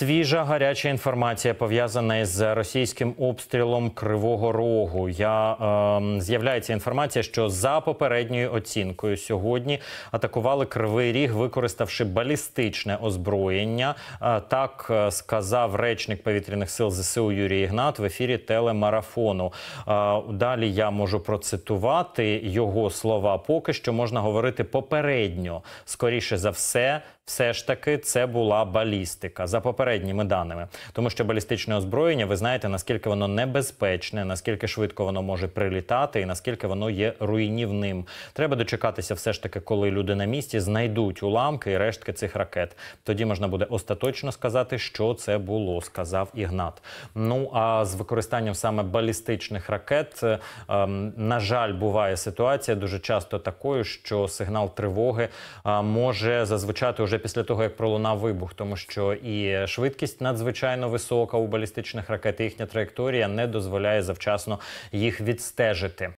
Свіжа гаряча інформація пов'язана з російським обстрілом Кривого Рогу. Я е, з'являється інформація, що за попередньою оцінкою сьогодні атакували Кривий Ріг, використавши балістичне озброєння. Е, так е, сказав речник повітряних сил ЗСУ Юрій Ігнат в ефірі телемарафону. Е, далі я можу процитувати його слова. Поки що можна говорити попередньо скоріше за все все ж таки це була балістика за попередніми даними, тому що балістичне озброєння, ви знаєте, наскільки воно небезпечне, наскільки швидко воно може прилітати, і наскільки воно є руйнівним. Треба дочекатися, все ж таки, коли люди на місці знайдуть уламки і рештки цих ракет. Тоді можна буде остаточно сказати, що це було, сказав Ігнат. Ну а з використанням саме балістичних ракет, е, ем, на жаль, буває ситуація дуже часто такою, що сигнал тривоги е, може зазвичати уже вже після того, як пролунав вибух, тому що і швидкість надзвичайно висока у балістичних ракет, і їхня траєкторія не дозволяє завчасно їх відстежити.